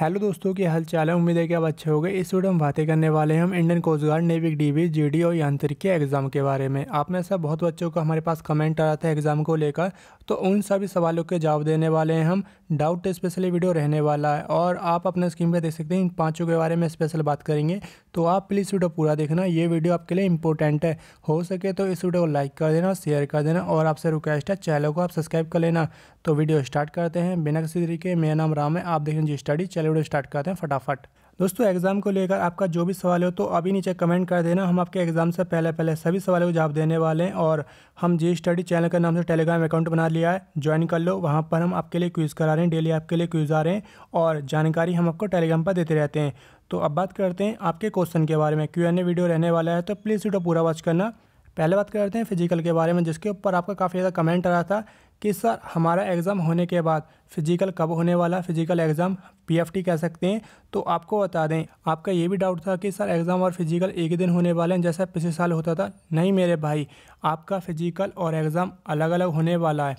hello दोस्तों की हाल चाल है उम्मीद है कि आप अच्छे हो गए इस वीडियो में बातें करने वाले हैं हम इंडियन कोस्ट गार्ड नेविक डीबी जीडी और यांत्रिक के एग्ज़ाम के बारे में आप में से बहुत बच्चों का हमारे पास कमेंट आ रहा था एग्ज़ाम को लेकर तो उन सभी सवालों के जवाब देने वाले हैं हम डाउट स्पेशली वीडियो रहने वाला है और आप अपने स्क्रीन पर देख सकते हैं इन पाँचों के बारे में स्पेशल बात करेंगे तो आप प्लीज़ वीडियो पूरा देखना ये वीडियो आपके लिए इंपॉर्टेंट है हो सके तो इस वीडियो को लाइक कर देना शेयर कर देना और आपसे रिक्वेस्ट है चैनल को आप सब्सक्राइब कर लेना तो वीडियो स्टार्ट करते हैं बिना किसी तरीके मेरा नाम राम है आप देखें G study channel video start करते हैं फटाफट दोस्तों एग्ज़ाम को लेकर आपका जो भी सवाल हो तो अभी नीचे कमेंट कर देना हम आपके एग्ज़ाम से पहले पहले सभी सवालों को जवाब देने वाले हैं और हम जी स्टडी चैनल के नाम से टेलीग्राम अकाउंट बना लिया है ज्वाइन कर लो वहाँ पर हम आपके लिए क्विज़ करा रहे हैं डेली आपके लिए क्विज़ आ रहे हैं और जानकारी हम आपको टेलीग्राम पर देते रहते हैं तो अब बात करते हैं आपके क्वेश्चन के बारे में क्यू एन वीडियो रहने वाला है तो प्लीज़ वीडियो पूरा वॉच करना पहले बात करते हैं फिजिकल के बारे में जिसके ऊपर आपका काफ़ी ज़्यादा कमेंट आ रहा था कि सर हमारा एग्ज़ाम होने के बाद फिजिकल कब होने वाला फिजिकल एग्ज़ाम पीएफटी कह सकते हैं तो आपको बता दें आपका ये भी डाउट था कि सर एग्ज़ाम और फिजिकल एक ही दिन होने वाले हैं जैसा पिछले साल होता था नहीं मेरे भाई आपका फिजिकल और एग्ज़ाम अलग अलग होने वाला है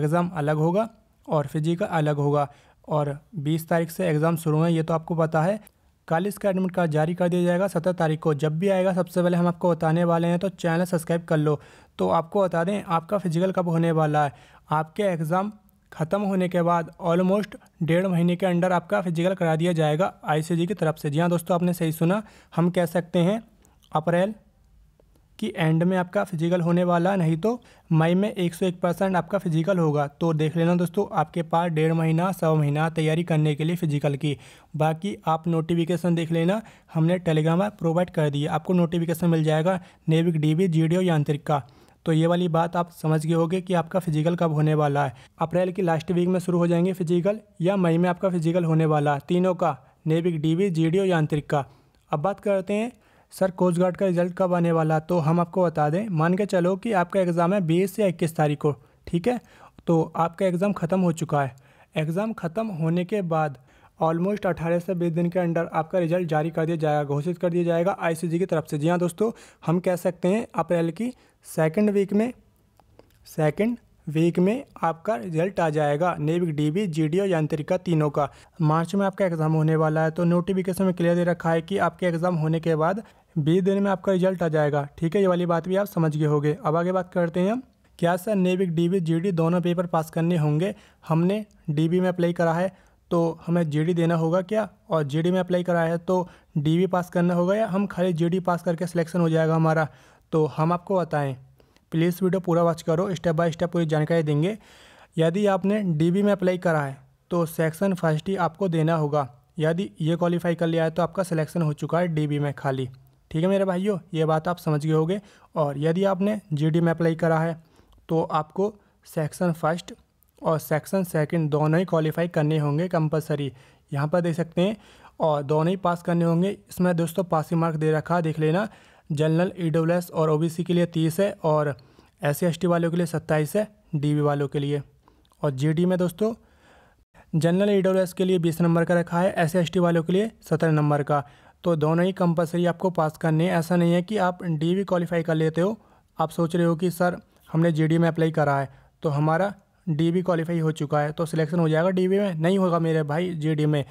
एग्ज़ाम अलग होगा और फिजिकल अलग होगा और 20 तारीख से एग्ज़ाम शुरू हैं ये तो आपको पता है कल इसका एडमिट कार्ड जारी कर दिया जाएगा सत्रह तारीख को जब भी आएगा सबसे पहले हम आपको बताने वाले हैं तो चैनल सब्सक्राइब कर लो तो आपको बता दें आपका फिजिकल कब होने वाला है आपके एग्ज़ाम ख़त्म होने के बाद ऑलमोस्ट डेढ़ महीने के अंडर आपका फिजिकल करा दिया जाएगा आईसीजी की तरफ से जी हाँ दोस्तों आपने सही सुना हम कह सकते हैं अप्रैल कि एंड में आपका फिजिकल होने वाला नहीं तो मई में 101 परसेंट आपका फिजिकल होगा तो देख लेना दोस्तों आपके पास डेढ़ महीना सवा महीना तैयारी करने के लिए फिजिकल की बाकी आप नोटिफिकेशन देख लेना हमने टेलीग्राम पर प्रोवाइड कर दिया आपको नोटिफिकेशन मिल जाएगा नेविक डी वी जी यांत्रिक का तो ये वाली बात आप समझ गए होगे कि आपका फिजिकल कब होने वाला है अप्रैल की लास्ट वीक में शुरू हो जाएंगे फिजिकल या मई में आपका फिजिकल होने वाला है तीनों का नेविक डी वी जी यांत्रिक का अब बात करते हैं सर कोस्ट गार्ड का रिजल्ट कब आने वाला तो हम आपको बता दें मान के चलो कि आपका एग्ज़ाम है बीस या इक्कीस तारीख को ठीक है तो आपका एग्ज़ाम ख़त्म हो चुका है एग्ज़ाम ख़त्म होने के बाद ऑलमोस्ट अठारह से बीस दिन के अंडर आपका रिजल्ट जारी कर दिया जाएगा घोषित कर दिया जाएगा आई की तरफ से जी हाँ दोस्तों हम कह सकते हैं अप्रैल की सेकेंड वीक में सेकेंड वीक में आपका रिजल्ट आ जाएगा नेविक डीबी डी और यांत्रिका तीनों का मार्च में आपका एग्ज़ाम होने वाला है तो नोटिफिकेशन में क्लियर दे रखा है कि आपके एग्ज़ाम होने के बाद बीस दिन में आपका रिजल्ट आ जाएगा ठीक है ये वाली बात भी आप समझ गए होगे अब आगे बात करते हैं हम क्या सर नेविक डीबी जीडी दोनों पेपर पास करने होंगे हमने डीबी में अप्लाई करा है तो हमें जीडी देना होगा क्या और जीडी में अप्लाई करा है तो डीबी पास करना होगा या हम खाली जीडी पास करके सिलेक्शन हो जाएगा हमारा तो हम आपको बताएं प्लीज़ वीडियो पूरा वॉच करो स्टेप बाय स्टेप पूरी जानकारी देंगे यदि आपने डीबी में अप्लाई करा है तो सेक्शन फर्स्ट ही आपको देना होगा यदि ये क्वालिफाई कर लिया है तो आपका सिलेक्शन हो चुका है डी में खाली ठीक है मेरे भाइयों ये बात आप समझ गए होगे और यदि आपने जी में अप्लाई करा है तो आपको सेक्शन फर्स्ट और सेक्शन सेकंड दोनों ही क्वालिफाई करने होंगे कंपलसरी यहाँ पर देख सकते हैं और दोनों ही पास करने होंगे इसमें दोस्तों पासिंग मार्क दे रखा देख लेना जनरल ई और ओ के लिए तीस है और एस सी वालों के लिए सत्ताईस है डी वालों के लिए और जी में दोस्तों जनरल ई के लिए बीस नंबर का रखा है एस सी वालों के लिए सत्रह नंबर का तो दोनों ही कंपलसरी आपको पास करने हैं ऐसा नहीं है कि आप डी भी क्वालिफाई कर लेते हो आप सोच रहे हो कि सर हमने जी में अप्लाई करा है तो हमारा डी बी क्वालिफाई हो चुका है तो सिलेक्शन हो जाएगा डी में नहीं होगा मेरे भाई जी में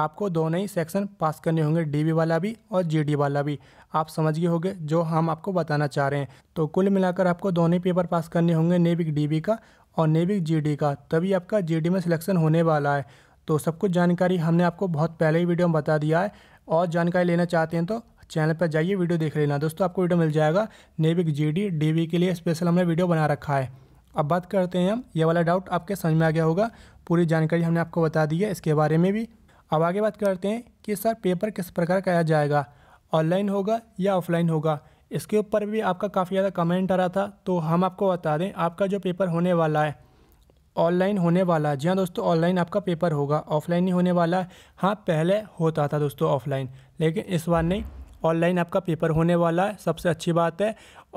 आपको दोनों ही सेक्शन पास करने होंगे डीबी वाला भी और जीडी वाला भी आप समझ गए होंगे जो हम आपको बताना चाह रहे हैं तो कुल मिलाकर आपको दोनों ही पेपर पास करने होंगे नेविक डीबी का और नेविक जीडी का तभी आपका जीडी में सिलेक्शन होने वाला है तो सब कुछ जानकारी हमने आपको बहुत पहले ही वीडियो में बता दिया है और जानकारी लेना चाहते हैं तो चैनल पर जाइए वीडियो देख लेना दोस्तों आपको वीडियो मिल जाएगा नेविक जी डी के लिए स्पेशल हमने वीडियो बना रखा है अब बात करते हैं हम ये वाला डाउट आपके समझ में आ गया होगा पूरी जानकारी हमने आपको बता दी है इसके बारे में भी अब आगे बात करते हैं कि सर पेपर किस प्रकार कराया जाएगा ऑनलाइन होगा या ऑफलाइन होगा इसके ऊपर भी आपका काफ़ी ज़्यादा कमेंट आ रहा था तो हम आपको बता दें आपका जो पेपर होने वाला है ऑनलाइन होने वाला है जी हाँ दोस्तों ऑनलाइन आपका पेपर होगा ऑफलाइन नहीं होने वाला है हाँ पहले होता था दोस्तों ऑफलाइन लेकिन इस बार नहीं ऑनलाइन आपका पेपर होने वाला है सबसे अच्छी बात है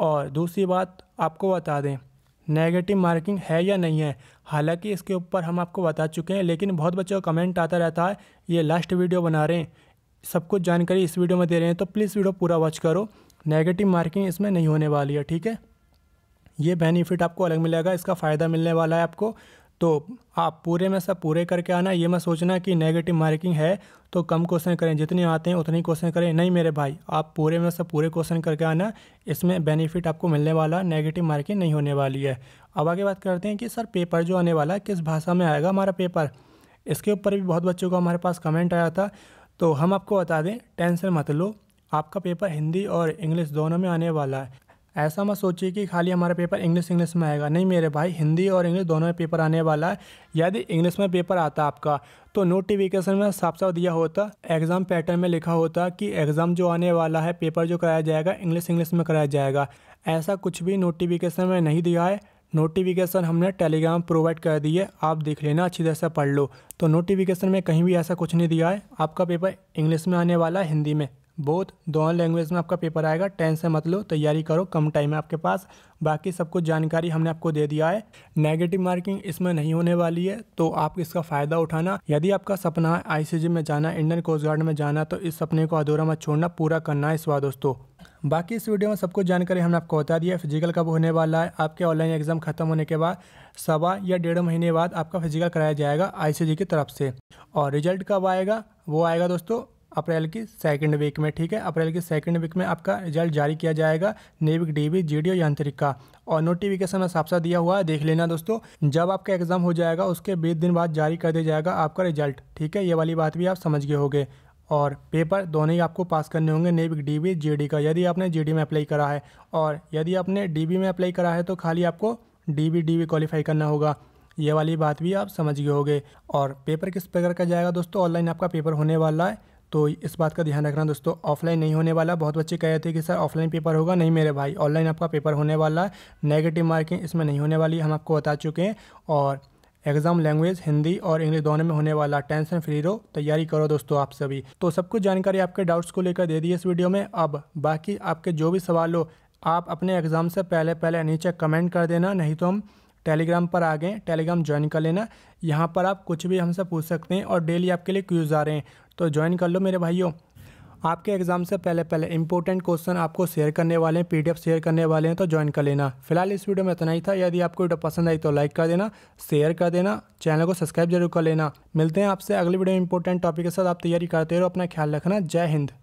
और दूसरी बात आपको बता दें नेगेटिव मार्किंग है या नहीं है हालांकि इसके ऊपर हम आपको बता चुके हैं लेकिन बहुत बच्चों का कमेंट आता रहता है ये लास्ट वीडियो बना रहे हैं सब कुछ जानकारी इस वीडियो में दे रहे हैं तो प्लीज़ वीडियो पूरा वॉच करो नेगेटिव मार्किंग इसमें नहीं होने वाली है ठीक है ये बेनिफिट आपको अलग मिलेगा इसका फ़ायदा मिलने वाला है आपको तो आप पूरे में सब पूरे करके आना ये मैं सोचना कि नेगेटिव मार्किंग है तो कम क्वेश्चन करें जितने आते हैं उतने क्वेश्चन करें नहीं मेरे भाई आप पूरे में सब पूरे क्वेश्चन करके आना इसमें बेनिफिट आपको मिलने वाला नेगेटिव मार्किंग नहीं होने वाली है अब आगे बात करते हैं कि सर पेपर जो आने वाला है किस भाषा में आएगा हमारा पेपर इसके ऊपर भी बहुत बच्चों का हमारे पास कमेंट आया था तो हम आपको बता दें टेंशन मत लो आपका पेपर हिंदी और इंग्लिश दोनों में आने वाला है ऐसा मत सोचिए कि खाली हमारा पेपर इंग्लिश इंग्लिश में आएगा नहीं मेरे भाई हिंदी और इंग्लिश दोनों में पेपर आने वाला है यदि इंग्लिश में पेपर आता आपका तो नोटिफिकेशन में साफ साफ दिया होता एग्ज़ाम पैटर्न में लिखा होता कि एग्ज़ाम जो आने वाला है पेपर जो कराया जाएगा इंग्लिश इंग्लिश में कराया जाएगा ऐसा कुछ भी नोटिफिकेशन में नहीं दिया है नोटिफिकेशन हमने टेलीग्राम प्रोवाइड कर दिए आप देख लेना अच्छी तरह से पढ़ लो तो नोटिफिकेशन में कहीं भी ऐसा कुछ नहीं दिया है आपका पेपर इंग्लिश में आने वाला है हिंदी में बोथ दोनों लैंग्वेज में आपका पेपर आएगा टेंस से मत लो तैयारी करो कम टाइम है आपके पास बाकी सब कुछ जानकारी हमने आपको दे दिया है नेगेटिव मार्किंग इसमें नहीं होने वाली है तो आप इसका फ़ायदा उठाना यदि आपका सपना है आईसीजी में जाना इंडियन कोस्ट गार्ड में जाना तो इस सपने को अधूरा मत छोड़ना पूरा करना है इस बार दोस्तों बाकी इस वीडियो में सब कुछ जानकारी हमने आपको बता दिया फिजिकल कब होने वाला है आपके ऑनलाइन एग्जाम खत्म होने के बाद सवा या डेढ़ महीने बाद आपका फिजिकल कराया जाएगा आई की तरफ से और रिजल्ट कब आएगा वो आएगा दोस्तों अप्रैल की सेकंड वीक में ठीक है अप्रैल की सेकंड वीक में आपका रिजल्ट जारी किया जाएगा नेविक डीबी जीडीओ यांत्रिक का और नोटिफिकेशन में साफ साफ दिया हुआ है देख लेना दोस्तों जब आपका एग्जाम हो जाएगा उसके बीस दिन बाद जारी कर दिया जाएगा आपका रिजल्ट ठीक है ये वाली बात भी आप समझ गए होगे और पेपर दोनों ही आपको पास करने होंगे नेविक डीबी जीडी का यदि आपने जीडी में अप्लाई करा है और यदि आपने डीबी में अप्लाई करा है तो खाली आपको डीबी डीबी क्वालिफाई करना होगा ये वाली बात भी आप समझ गए होगे और पेपर किस प्रकार का जाएगा दोस्तों ऑनलाइन आपका पेपर होने वाला है तो इस बात का ध्यान रखना दोस्तों ऑफलाइन नहीं होने वाला बहुत बच्चे कह रहे थे कि सर ऑफलाइन पेपर होगा नहीं मेरे भाई ऑनलाइन आपका पेपर होने वाला है नेगेटिव मार्किंग इसमें नहीं होने वाली हम आपको बता चुके हैं और एग्जाम लैंग्वेज हिंदी और इंग्लिश दोनों में होने वाला टेंशन फ्री रहो तैयारी करो दोस्तों आप सभी तो सब कुछ जानकारी आपके डाउट्स को लेकर दे दी इस वीडियो में अब बाकी आपके जो भी सवाल हो आप अपने एग्ज़ाम से पहले पहले नीचे कमेंट कर देना नहीं तो हम टेलीग्राम पर आ गए टेलीग्राम ज्वाइन कर लेना यहाँ पर आप कुछ भी हमसे पूछ सकते हैं और डेली आपके लिए क्यूज़ आ रहे हैं तो ज्वाइन कर लो मेरे भाइयों आपके एग्ज़ाम से पहले पहले इंपॉर्टेंट क्वेश्चन आपको शेयर करने वाले हैं पीडीएफ शेयर करने वाले हैं तो ज्वाइन कर लेना फिलहाल इस वीडियो में इतना ही था यदि आपको वीडियो पसंद आई तो लाइक कर देना शेयर कर देना चैनल को सब्सक्राइब जरूर कर लेना मिलते हैं आपसे अगले वीडियो में इंपॉर्टेंट टॉपिक के साथ आप तैयारी करते रहो अपना ख्याल रखना जय हिंद